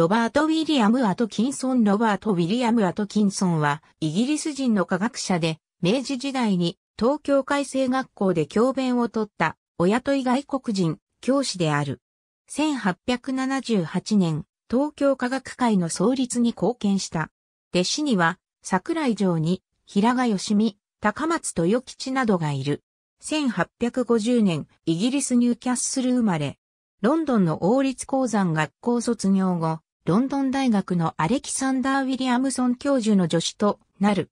ロバート・ウィリアム・アトキンソン・ロバート・ウィリアム・アトキンソンは、イギリス人の科学者で、明治時代に東京海星学校で教鞭を取った、お雇い外国人、教師である。1878年、東京科学会の創立に貢献した。弟子には、桜井城に、平賀義美、高松豊吉などがいる。1850年、イギリスニューキャッスル生まれ。ロンドンの王立鉱山学校卒業後、ロンドン大学のアレキサンダー・ウィリアムソン教授の助手となる。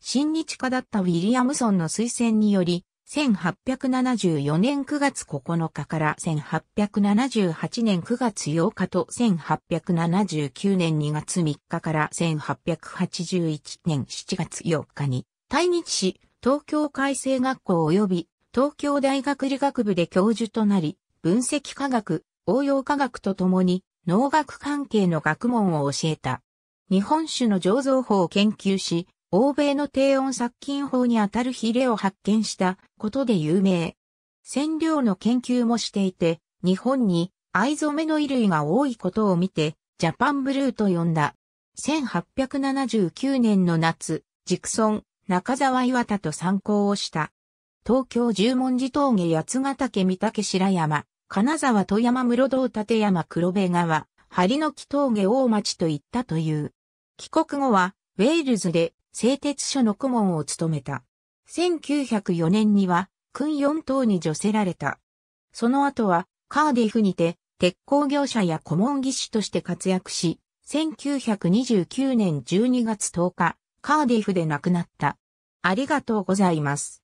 親日家だったウィリアムソンの推薦により、1874年9月9日から1878年9月8日と1879年2月3日から1881年7月8日に対日し東京改正学校及び東京大学理学部で教授となり分析科学、応用科学とともに農学関係の学問を教えた。日本酒の醸造法を研究し、欧米の低温殺菌法にあたるヒレを発見したことで有名。染料の研究もしていて、日本に藍染めの衣類が多いことを見て、ジャパンブルーと呼んだ。1879年の夏、ジクソン、中沢岩田と参考をした。東京十文字峠八ヶ岳三岳白山、金沢富山室堂立山黒部川、張の木峠大町といったという。帰国後は、ウェールズで製鉄所の顧問を務めた。1904年には、訓4等に除せられた。その後は、カーディフにて、鉄鋼業者や顧問技師として活躍し、1929年12月10日、カーディフで亡くなった。ありがとうございます。